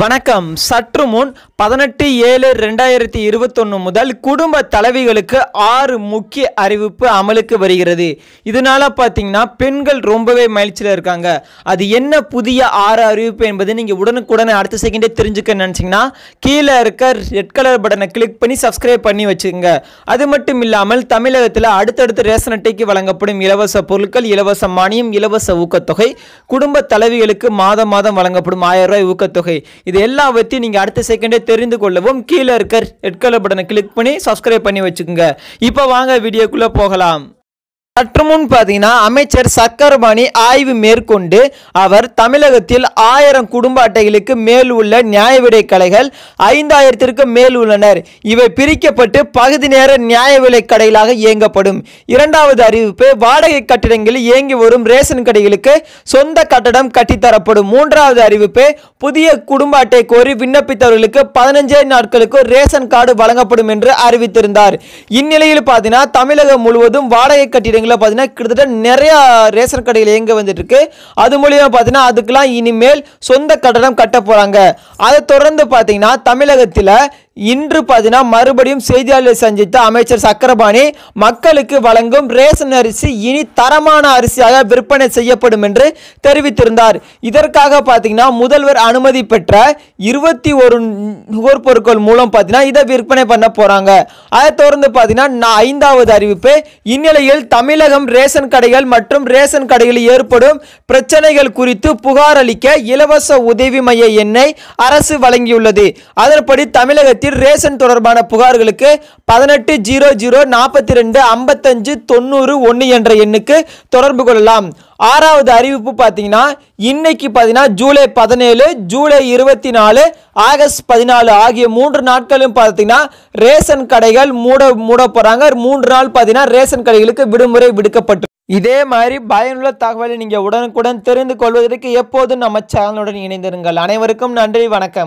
வணக்கம் சற்று முன் பதினெட்டு ஏழு ரெண்டாயிரத்தி இருபத்தொன்று முதல் குடும்ப தலைவிகளுக்கு ஆறு முக்கிய அறிவிப்பு அமலுக்கு வருகிறது இதனால பார்த்தீங்கன்னா பெண்கள் ரொம்பவே மகிழ்ச்சியில் இருக்காங்க அது என்ன புதிய ஆறு அறிவிப்பு என்பது நீங்கள் உடனுக்குடனே அடுத்த செகண்டே தெரிஞ்சுக்க நினச்சிங்கன்னா கீழே இருக்க ரெட் கலர் பட்டனை கிளிக் பண்ணி சப்ஸ்கிரைப் பண்ணி வச்சுக்கோங்க அது மட்டும் இல்லாமல் தமிழகத்தில் அடுத்தடுத்து ரேஷன் அட்டைக்கு வழங்கப்படும் இலவச பொருட்கள் இலவச மானியம் இலவச ஊக்கத்தொகை குடும்ப தலைவிகளுக்கு மாதம் மாதம் வழங்கப்படும் ஆயிரம் ரூபாய் ஊக்கத்தொகை இது எல்லாவற்றையும் நீங்கள் அடுத்த செகண்டே தெரிந்து கொள்ளவும் கீழே இருக்கிற ரெட் கலர் பட்டனை கிளிக் பண்ணி சப்ஸ்கிரைப் பண்ணி வச்சுக்கோங்க இப்போ வாங்க வீடியோக்குள்ளே போகலாம் சற்று முன் பார்த்தீங்கன்னா அமைச்சர் சக்கரபாணி ஆய்வு மேற்கொண்டு அவர் தமிழகத்தில் ஆயிரம் குடும்ப அட்டைகளுக்கு மேல் உள்ள நியாய விலை கடைகள் ஐந்தாயிரத்திற்கு மேல் உள்ளனர் இவை பிரிக்கப்பட்டு பகுதி நேர நியாய விலை கடைகளாக இயங்கப்படும் இரண்டாவது அறிவிப்பு வாடகை கட்டிடங்களில் இயங்கி வரும் ரேஷன் கடைகளுக்கு சொந்த கட்டடம் கட்டித்தரப்படும் மூன்றாவது அறிவிப்பு புதிய குடும்ப அட்டை கோரி விண்ணப்பித்தவர்களுக்கு பதினஞ்சே நாட்களுக்கு ரேஷன் கார்டு வழங்கப்படும் என்று அறிவித்திருந்தார் இந்நிலையில் பார்த்தீங்கன்னா தமிழகம் முழுவதும் வாடகை கட்டிடங்கள் கடைகளில் பார்த்தீங்கன்னா கிட்டத்தட்ட நிறையா ரேஷன் கடைகள் இயங்க வந்துட்டுருக்கு அது மூலியமாக பார்த்தீங்கன்னா அதுக்கெலாம் இனிமேல் சொந்த கட்டணம் கட்ட போகிறாங்க அதை தொடர்ந்து பார்த்தீங்கன்னா தமிழகத்தில் இன்று பார்த்தீங்கன்னா மறுபடியும் செய்தியாளர் சந்தித்த அமைச்சர் சக்கரபாணி மக்களுக்கு வழங்கும் ரேஷன் அரிசி இனி தரமான அரிசியாக விற்பனை செய்யப்படும் என்று தெரிவித்திருந்தார் இதற்காக பார்த்தீங்கன்னா முதல்வர் அனுமதி பெற்ற இருபத்தி ஒரு நுகர்பொருட்கள் மூலம் பார்த்தீங்கன்னா இதை விற்பனை பண்ண போகிறாங்க அதை தொடர்ந்து பார்த்தீங்கன்னா ஐந்தாவது அறிவிப்பு இந்நிலையில் தமிழகம் ரேஷன் கடைகள் மற்றும் ரேஷன் கடைகளில் ஏற்படும் பிரச்சனைகள் குறித்து புகார் அளிக்க இலவச உதவி மைய எண்ணை அரசு வழங்கியுள்ளது அதன்படி தமிழகத்தில் கீழ் ரேஷன் தொடர்பான புகார்களுக்கு பதினெட்டு ஜீரோ ஜீரோ நாற்பத்தி ரெண்டு ஐம்பத்தஞ்சு தொண்ணூறு ஒன்று என்ற எண்ணுக்கு தொடர்பு கொள்ளலாம் ஆறாவது அறிவிப்பு பார்த்தீங்கன்னா இன்னைக்கு பார்த்தீங்கன்னா ஜூலை பதினேழு ஜூலை இருபத்தி நாலு ஆகஸ்ட் பதினாலு ஆகிய மூன்று நாட்களும் பார்த்தீங்கன்னா ரேஷன் கடைகள் மூட மூட போகிறாங்க மூன்று நாள் பார்த்தீங்கன்னா ரேஷன் கடைகளுக்கு விடுமுறை விடுக்கப்பட்டு இதே மாதிரி பயனுள்ள தகவலை நீங்கள் உடனுக்குடன் தெரிந்து கொள்வதற்கு எப்போதும் நம்ம சேனலுடன் இணைந்திருங்கள் அனைவருக்கும் நன்றி வணக்கம்